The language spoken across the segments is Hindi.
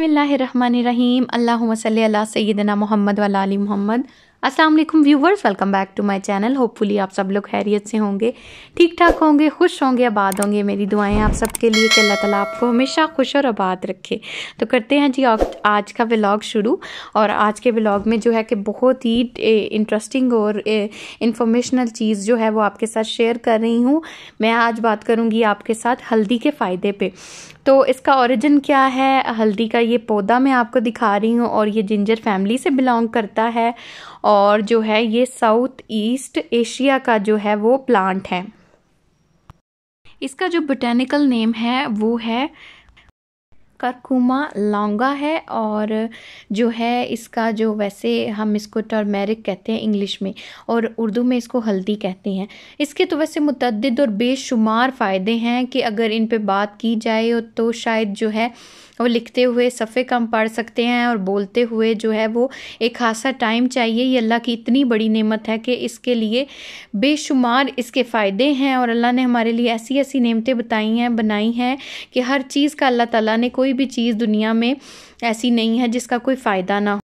बसमीम् अल्लाम सल्ला सैदना मोहम्मद वाली मोहम्मद अस्सलाम वालेकुम viewers welcome back to my channel hopefully आप सब लोग खैरियत से होंगे ठीक ठाक होंगे खुश होंगे आबाद होंगे मेरी दुआएं आप सबके लिए कि अल्लाह ताला आपको हमेशा खुश और आबाद रखे तो करते हैं जी आज का व्लॉग शुरू और आज के व्लॉग में जो है कि बहुत ही इंटरेस्टिंग और इंफॉर्मेशनल चीज़ जो है वो आपके साथ शेयर कर रही हूँ मैं आज बात करूँगी आपके साथ हल्दी के फ़ायदे पर तो इसका ओरिजिन क्या है हल्दी का ये पौधा मैं आपको दिखा रही हूँ और ये जिंजर फैमिली से बिलोंग करता है और जो है ये साउथ ईस्ट एशिया का जो है वो प्लांट है इसका जो बोटेनिकल नेम है वो है करकुमा लौंगा है और जो है इसका जो वैसे हम इसको टर्मेरिक कहते हैं इंग्लिश में और उर्दू में इसको हल्दी कहते हैं इसके तो वैसे मुतद और बेशुमार फ़ायदे हैं कि अगर इन पे बात की जाए तो शायद जो है वो लिखते हुए सफ़े कम पढ़ सकते हैं और बोलते हुए जो है वो एक खासा टाइम चाहिए ये अल्लाह की इतनी बड़ी नेमत है कि इसके लिए बेशुमार इसके फ़ायदे हैं और अल्लाह ने हमारे लिए ऐसी ऐसी नेमतें बताई हैं बनाई हैं कि हर चीज़ का अल्लाह ताला ने कोई भी चीज़ दुनिया में ऐसी नहीं है जिसका कोई फ़ायदा ना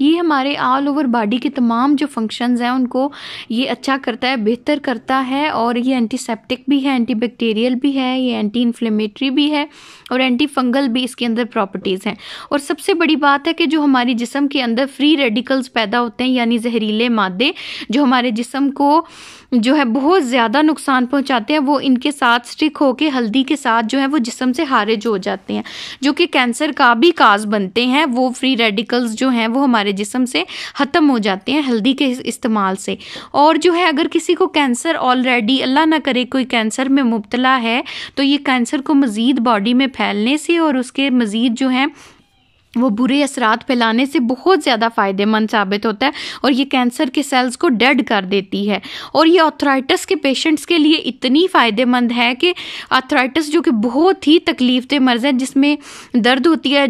ये हमारे ऑल ओवर बॉडी के तमाम जो फंक्शंस हैं उनको ये अच्छा करता है बेहतर करता है और ये एंटीसेप्टिक भी है एंटीबैक्टीरियल भी है ये एंटी इन्फ्लेमेटरी भी है और एंटी फंगल भी इसके अंदर प्रॉपर्टीज़ हैं और सबसे बड़ी बात है कि जो हमारे जिसम के अंदर फ्री रेडिकल्स पैदा होते हैं यानी जहरीले मादे जो हमारे जिसम को जो है बहुत ज़्यादा नुकसान पहुँचाते हैं वो इनके साथ स्टिक के हल्दी के साथ जो है वो जिसम से हारिज हो जाते हैं जो कि कैंसर का भी काज बनते हैं वो फ्री रेडिकल्स जो हैं वो हमारे हमारे जिसम से ख़त्म हो जाते हैं हल्दी के इस्तेमाल से और जो है अगर किसी को कैंसर ऑलरेडी अल्लाह ना करे कोई कैंसर में मुबतला है तो ये कैंसर को मज़ीद बॉडी में फैलने से और उसके मज़ीद जो है वो बुरे असरात फैलाने से बहुत ज़्यादा फ़ायदेमंद साबित होता है और ये कैंसर के सेल्स को डेड कर देती है और ये ऑथराइटस के पेशेंट्स के लिए इतनी फ़ायदेमंद है कि ऑथराइटस जो कि बहुत ही तकलीफ दे मर्ज़ है जिसमें दर्द होती है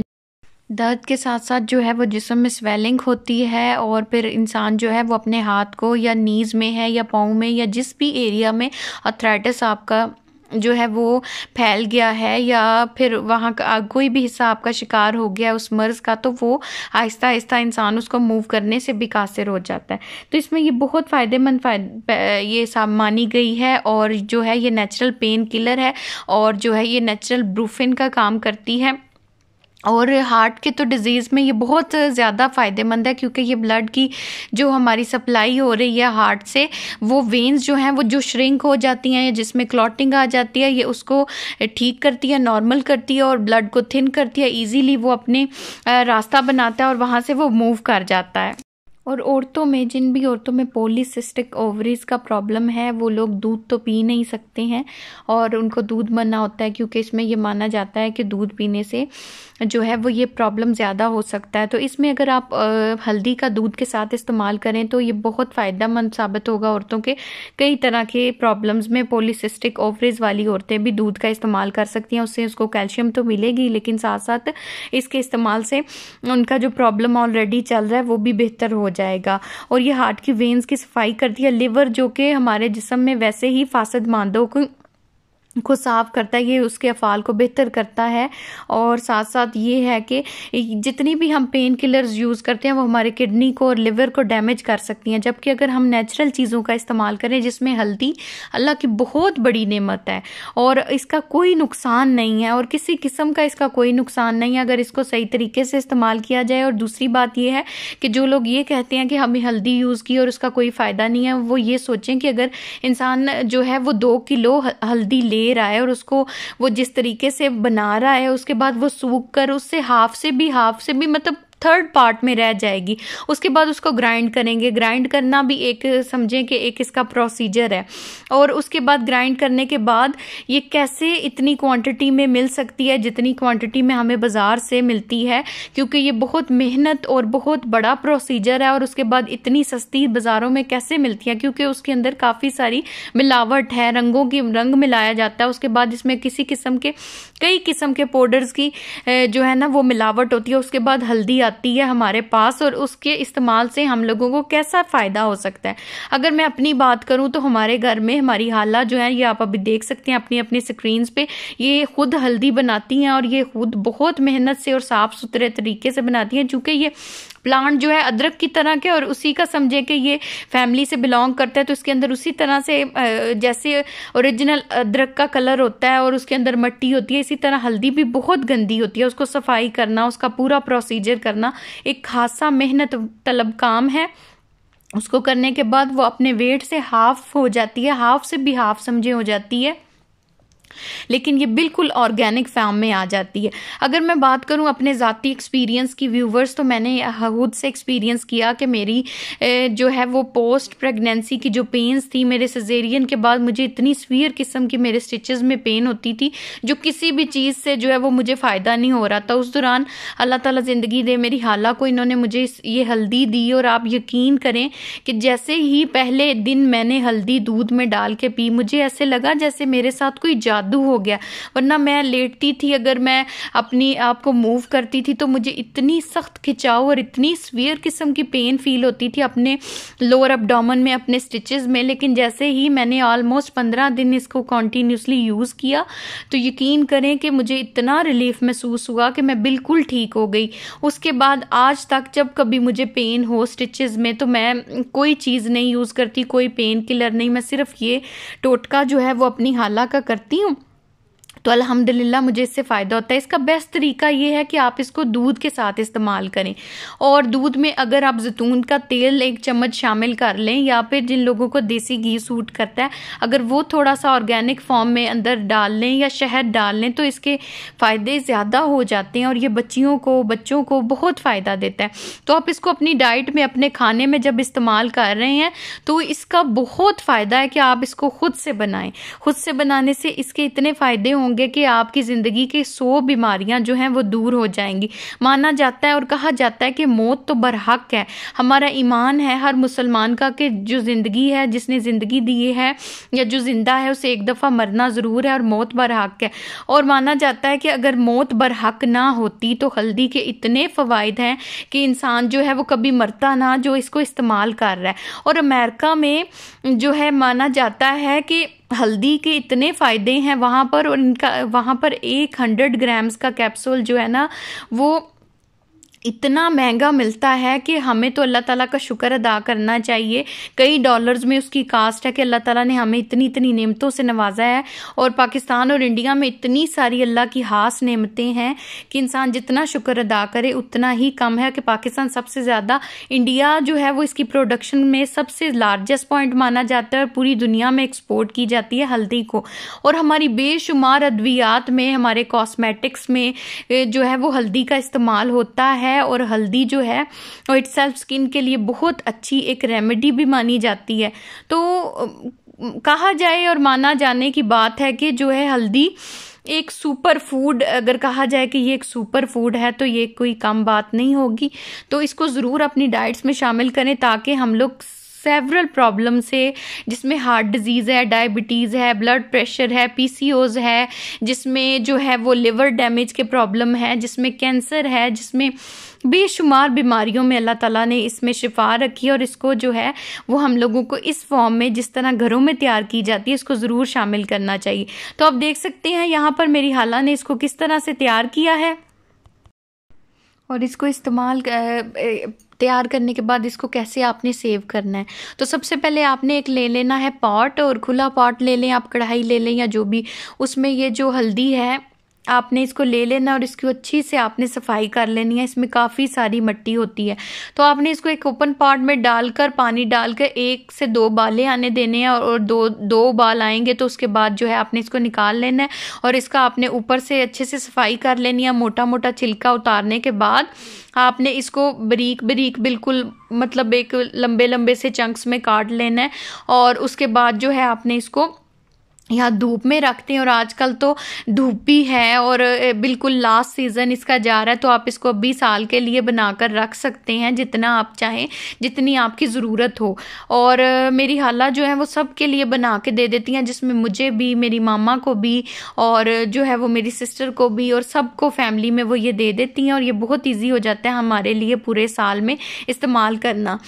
दर्द के साथ साथ जो है वो जिसम में स्वेलिंग होती है और फिर इंसान जो है वो अपने हाथ को या नीज़ में है या पाँव में या जिस भी एरिया में अथराइटिस आपका जो है वो फैल गया है या फिर वहाँ का कोई भी हिस्सा आपका शिकार हो गया उस मर्ज़ का तो वो आहिस्ता आहिस्ता इंसान उसको मूव करने से भी कासिर हो जाता है तो इसमें ये बहुत फ़ायदेमंद फायद ये साब मानी गई है और जो है ये नेचुरल पेन किलर है और जो है ये नेचुरल ब्रूफिन का काम करती है और हार्ट के तो डिज़ीज़ में ये बहुत ज़्यादा फ़ायदेमंद है क्योंकि ये ब्लड की जो हमारी सप्लाई हो रही है हार्ट से वो वेंस जो हैं वो जो श्रिंक हो जाती हैं या जिसमें क्लॉटिंग आ जाती है ये उसको ठीक करती है नॉर्मल करती है और ब्लड को थिन करती है इजीली वो अपने रास्ता बनाता है और वहाँ से वो मूव कर जाता है और औरतों में जिन भी औरतों में पोलिसिस्टिक ओवरीज का प्रॉब्लम है वो लोग दूध तो पी नहीं सकते हैं और उनको दूध मना होता है क्योंकि इसमें ये माना जाता है कि दूध पीने से जो है वो ये प्रॉब्लम ज़्यादा हो सकता है तो इसमें अगर आप हल्दी का दूध के साथ इस्तेमाल करें तो ये बहुत फ़ायदेमंद साबित होगा औरतों के कई तरह के प्रॉब्लम्स में पोलिसिस्टिक ओवरीज वाली औरतें भी दूध का इस्तेमाल कर सकती हैं उससे उसको कैल्शियम तो मिलेगी लेकिन साथ साथ इसके इस्तेमाल से उनका जो प्रॉब्लम ऑलरेडी चल रहा है वो भी बेहतर हो जाएगा और ये हार्ट की वेन्स की सफाई करती है लिवर जो कि हमारे जिसम में वैसे ही फासद मांदों को को साफ़ करता है ये उसके अफ़ाल को बेहतर करता है और साथ साथ ये है कि जितनी भी हम पेन किलर्स यूज़ करते हैं वो हमारे किडनी को और लिवर को डैमेज कर सकती हैं जबकि अगर हम नेचुरल चीज़ों का इस्तेमाल करें जिसमें हल्दी अल्लाह की बहुत बड़ी नेमत है और इसका कोई नुकसान नहीं है और किसी किस्म का इसका कोई नुकसान नहीं है अगर इसको सही तरीके से इस्तेमाल किया जाए और दूसरी बात यह है कि जो लोग ये कहते हैं कि हमें हल्दी यूज़ की और उसका कोई फ़ायदा नहीं है वो ये सोचें कि अगर इंसान जो है वो दो किलो हल्दी ले रहा है और उसको वो जिस तरीके से बना रहा है उसके बाद वो सूख कर उससे हाफ से भी हाफ से भी मतलब थर्ड पार्ट में रह जाएगी उसके बाद उसको ग्राइंड करेंगे ग्राइंड करना भी एक समझें कि एक इसका प्रोसीजर है और उसके बाद ग्राइंड करने के बाद ये कैसे इतनी क्वांटिटी में मिल सकती है जितनी क्वांटिटी में हमें बाज़ार से मिलती है क्योंकि ये बहुत मेहनत और बहुत बड़ा प्रोसीजर है और उसके बाद इतनी सस्ती बाज़ारों में कैसे मिलती है क्योंकि उसके अंदर काफ़ी सारी मिलावट है रंगों की रंग मिलाया जाता है उसके बाद इसमें किसी किस्म के कई किस्म के पाउडर्स की जो है ना वो मिलावट होती है उसके बाद हल्दी जाती है हमारे पास और उसके इस्तेमाल से हम लोगों को कैसा फ़ायदा हो सकता है अगर मैं अपनी बात करूँ तो हमारे घर में हमारी हाला जो है ये आप अभी देख सकते हैं अपनी अपनी स्क्रीन पर ये खुद हल्दी बनाती हैं और ये खुद बहुत मेहनत से और साफ़ सुथरे तरीके से बनाती हैं चूँकि ये प्लांट जो है अदरक की तरह के और उसी का समझें कि ये फैमिली से बिलोंग करता है तो इसके अंदर उसी तरह से जैसे ओरिजिनल अदरक का कलर होता है और उसके अंदर मट्टी होती है इसी तरह हल्दी भी बहुत गंदी होती है उसको सफाई करना उसका पूरा प्रोसीजर करना एक खासा मेहनत तलब काम है उसको करने के बाद वो अपने वेट से हाफ हो जाती है हाफ से भी हाफ समझे हो जाती है लेकिन ये बिल्कुल ऑर्गेनिक फार्म में आ जाती है अगर मैं बात करूँ अपने ज़ाती एक्सपीरियंस की व्यूवर्स तो मैंने खुद से एक्सपीरियंस किया कि मेरी जो है वो पोस्ट प्रेगनेंसी की जो पेन्स थी मेरे सजेरियन के बाद मुझे इतनी सीवियर किस्म की मेरे स्टिचेस में पेन होती थी जो किसी भी चीज़ से जो है वो मुझे फ़ायदा नहीं हो रहा था उस दौरान अल्लाह ताला ज़िंदगी दे मेरी हाला को इन्होंने मुझे ये हल्दी दी और आप यकीन करें कि जैसे ही पहले दिन मैंने हल्दी दूध में डाल के पी मुझे ऐसे लगा जैसे मेरे साथ कोई जादू हो गया वरना मैं लेटती थी अगर मैं अपनी आप को मूव करती थी तो मुझे इतनी सख्त खिंचाव और इतनी स्वीयर किस्म की पेन फील होती थी अपने लोअर अपडामन में अपने स्टिचेस में लेकिन जैसे ही मैंने ऑलमोस्ट पंद्रह दिन इसको कॉन्टीन्यूसली यूज़ किया तो यकीन करें कि मुझे इतना रिलीफ महसूस हुआ कि मैं बिल्कुल ठीक हो गई उसके बाद आज तक जब कभी मुझे पेन हो स्टिचेस में तो मैं कोई चीज़ नहीं यूज़ करती कोई पेन किलर नहीं मैं सिर्फ ये टोटका जो है वो अपनी हाला का करती हूँ तो अलहमदिल्ला मुझे इससे फ़ायदा होता है इसका बेस्ट तरीका ये है कि आप इसको दूध के साथ इस्तेमाल करें और दूध में अगर आप जैतून का तेल एक चम्मच शामिल कर लें या फिर जिन लोगों को देसी घी सूट करता है अगर वो थोड़ा सा ऑर्गेनिक फॉर्म में अंदर डाल लें या शहद डाल लें तो इसके फ़ायदे ज़्यादा हो जाते हैं और ये बच्चियों को बच्चों को बहुत फ़ायदा देता है तो आप इसको अपनी डाइट में अपने खाने में जब इस्तेमाल कर रहे हैं तो इसका बहुत फ़ायदा है कि आप इसको खुद से बनाएं खुद से बनाने से इसके इतने फ़ायदे हों होंगे कि आपकी ज़िंदगी के सौ बीमारियां जो हैं वो दूर हो जाएंगी माना जाता है और कहा जाता है कि मौत तो बरहक है हमारा ईमान है हर मुसलमान का कि जो ज़िंदगी है जिसने ज़िंदगी दी है या जो ज़िंदा है उसे एक दफ़ा मरना ज़रूर है और मौत बरहक है और माना जाता है कि अगर मौत बरहक ना होती तो हल्दी के इतने फ़वाद हैं कि इंसान जो है वो कभी मरता ना जो इसको इस्तेमाल कर रहा है और अमेरिका में जो है माना जाता है कि हल्दी के इतने फ़ायदे हैं वहाँ पर उनका वहाँ पर एक हंड्रेड ग्राम्स का कैप्सूल जो है ना वो इतना महंगा मिलता है कि हमें तो अल्लाह ताला का शुक्र अदा करना चाहिए कई डॉलर्स में उसकी कास्ट है कि अल्लाह ताला ने हमें इतनी इतनी नेमतों से नवाजा है और पाकिस्तान और इंडिया में इतनी सारी अल्लाह की हास नेमतें हैं कि इंसान जितना शुक्र अदा करे उतना ही कम है कि पाकिस्तान सबसे ज़्यादा इंडिया जो है वो इसकी प्रोडक्शन में सबसे लार्जेस्ट पॉइंट माना जाता है और पूरी दुनिया में एक्सपोर्ट की जाती है हल्दी को और हमारी बेशुमार अद्वियात में हमारे कॉस्मेटिक्स में जो है वो हल्दी का इस्तेमाल होता है है और हल्दी जो है वो इट्स स्किन के लिए बहुत अच्छी एक रेमेडी भी मानी जाती है तो कहा जाए और माना जाने की बात है कि जो है हल्दी एक सुपर फूड अगर कहा जाए कि ये एक सुपर फूड है तो ये कोई कम बात नहीं होगी तो इसको ज़रूर अपनी डाइट्स में शामिल करें ताकि हम लोग सेवरल प्रॉब्लम्स है जिसमें हार्ट डिजीज़ है डायबिटीज़ है ब्लड प्रेशर है पी है जिसमें जो है वो लिवर डैमेज के प्रॉब्लम है जिसमें कैंसर है जिसमें बेशुमार बीमारियों में अल्लाह ताला ने इसमें शिफा रखी और इसको जो है वो हम लोगों को इस फॉर्म में जिस तरह घरों में तैयार की जाती है इसको ज़रूर शामिल करना चाहिए तो आप देख सकते हैं यहाँ पर मेरी हाला ने इसको किस तरह से तैयार किया है और इसको इस्तेमाल तैयार करने के बाद इसको कैसे आपने सेव करना है तो सबसे पहले आपने एक ले लेना है पॉट और खुला पॉट ले लें आप कढ़ाई ले लें या जो भी उसमें ये जो हल्दी है आपने इसको ले लेना और इसकी अच्छी से आपने सफाई कर लेनी है इसमें काफ़ी सारी मिट्टी होती है तो आपने इसको एक ओपन पॉट में डालकर पानी डालकर एक से दो बाले आने देने हैं और दो दो बाल आएंगे तो उसके बाद जो है आपने इसको निकाल लेना है और इसका आपने ऊपर से अच्छे से सफाई कर लेनी है मोटा मोटा छिलका उतारने के बाद आपने इसको बरीक बरीक बिल्कुल मतलब एक लंबे लंबे से चंक्स में काट लेना है और उसके बाद जो है आपने इसको या धूप में रखते हैं और आजकल तो धूप भी है और बिल्कुल लास्ट सीज़न इसका जा रहा है तो आप इसको अभी साल के लिए बनाकर रख सकते हैं जितना आप चाहें जितनी आपकी ज़रूरत हो और मेरी हाला जो है वो सब के लिए बना के दे देती हैं जिसमें मुझे भी मेरी मामा को भी और जो है वो मेरी सिस्टर को भी और सबको फैमिली में वो ये दे देती हैं और ये बहुत ईजी हो जाता है हमारे लिए पूरे साल में इस्तेमाल करना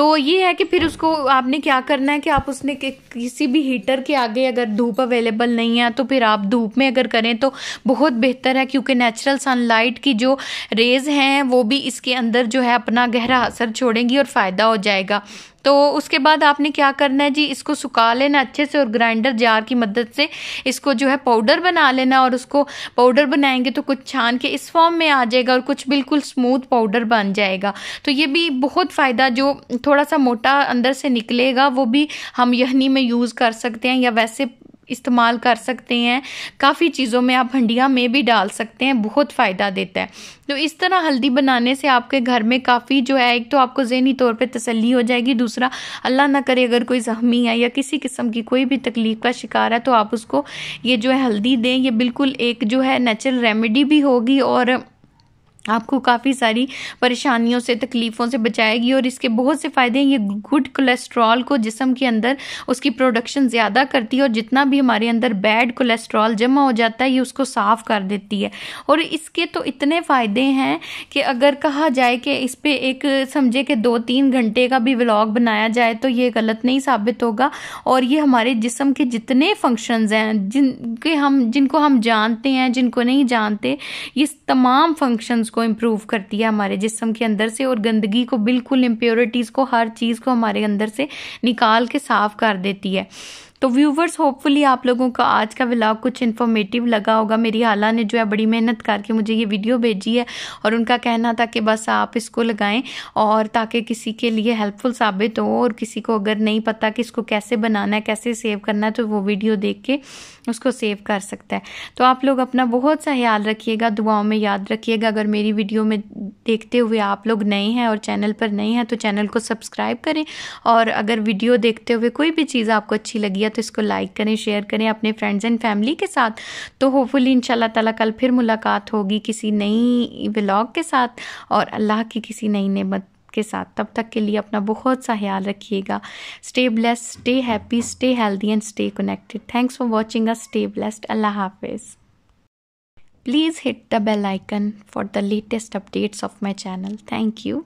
तो ये है कि फिर उसको आपने क्या करना है कि आप उसने किसी भी हीटर के आगे अगर धूप अवेलेबल नहीं है तो फिर आप धूप में अगर करें तो बहुत बेहतर है क्योंकि नेचुरल सनलाइट की जो रेज हैं वो भी इसके अंदर जो है अपना गहरा असर छोड़ेंगी और फ़ायदा हो जाएगा तो उसके बाद आपने क्या करना है जी इसको सुखा लेना अच्छे से और ग्राइंडर जार की मदद से इसको जो है पाउडर बना लेना और उसको पाउडर बनाएंगे तो कुछ छान के इस फॉर्म में आ जाएगा और कुछ बिल्कुल स्मूथ पाउडर बन जाएगा तो ये भी बहुत फ़ायदा जो थोड़ा सा मोटा अंदर से निकलेगा वो भी हम यहनी में यूज़ कर सकते हैं या वैसे इस्तेमाल कर सकते हैं काफ़ी चीज़ों में आप हंडिया में भी डाल सकते हैं बहुत फ़ायदा देता है तो इस तरह हल्दी बनाने से आपके घर में काफ़ी जो है एक तो आपको जहनी तौर पर तसली हो जाएगी दूसरा अल्लाह ना करे अगर कोई जख्मी है या किसी किस्म की कोई भी तकलीफ़ का शिकार है तो आप उसको ये जो है हल्दी दें ये बिल्कुल एक जो है नेचुरल रेमेडी भी होगी और आपको काफ़ी सारी परेशानियों से तकलीफ़ों से बचाएगी और इसके बहुत से फ़ायदे हैं ये गुड कोलेस्ट्रॉल को जिसम के अंदर उसकी प्रोडक्शन ज़्यादा करती है और जितना भी हमारे अंदर बैड कोलेस्ट्रॉल जमा हो जाता है ये उसको साफ़ कर देती है और इसके तो इतने फ़ायदे हैं कि अगर कहा जाए कि इस पर एक समझे कि दो तीन घंटे का भी ब्लॉग बनाया जाए तो ये गलत नहीं साबित होगा और ये हमारे जिसम के जितने फंक्शन हैं जिनके हम जिनको हम जानते हैं जिनको नहीं जानते ये तमाम फंक्शंस को इम्प्रूव करती है हमारे जिसम के अंदर से और गंदगी को बिल्कुल इम्प्योरिटीज़ को हर चीज़ को हमारे अंदर से निकाल के साफ़ कर देती है तो व्यूवर्स होपफुली आप लोगों का आज का व्लॉग कुछ इन्फॉर्मेटिव लगा होगा मेरी हाला ने जो है बड़ी मेहनत करके मुझे ये वीडियो भेजी है और उनका कहना था कि बस आप इसको लगाएं और ताकि किसी के लिए हेल्पफुल साबित हो और किसी को अगर नहीं पता कि इसको कैसे बनाना है कैसे सेव करना है तो वो वीडियो देख के उसको सेव कर सकता है तो आप लोग अपना बहुत सा ख्याल रखिएगा दुआओं में याद रखिएगा अगर मेरी वीडियो में देखते हुए आप लोग नए हैं और चैनल पर नए हैं तो चैनल को सब्सक्राइब करें और अगर वीडियो देखते हुए कोई भी चीज़ आपको अच्छी लगी है है तो इसको लाइक करें शेयर करें अपने फ्रेंड्स एंड फैमिली के साथ तो होपफुली इन ताला कल फिर मुलाकात होगी किसी नई ब्लॉग के साथ और अल्लाह की किसी नई नेमत के साथ तब तक के लिए अपना बहुत सा ख्याल रखिएगा stay blessed stay happy stay healthy and stay connected thanks for watching uh stay blessed अल्लाह हाफिज़ please hit Please hit the bell icon for the latest updates of my channel. Thank you.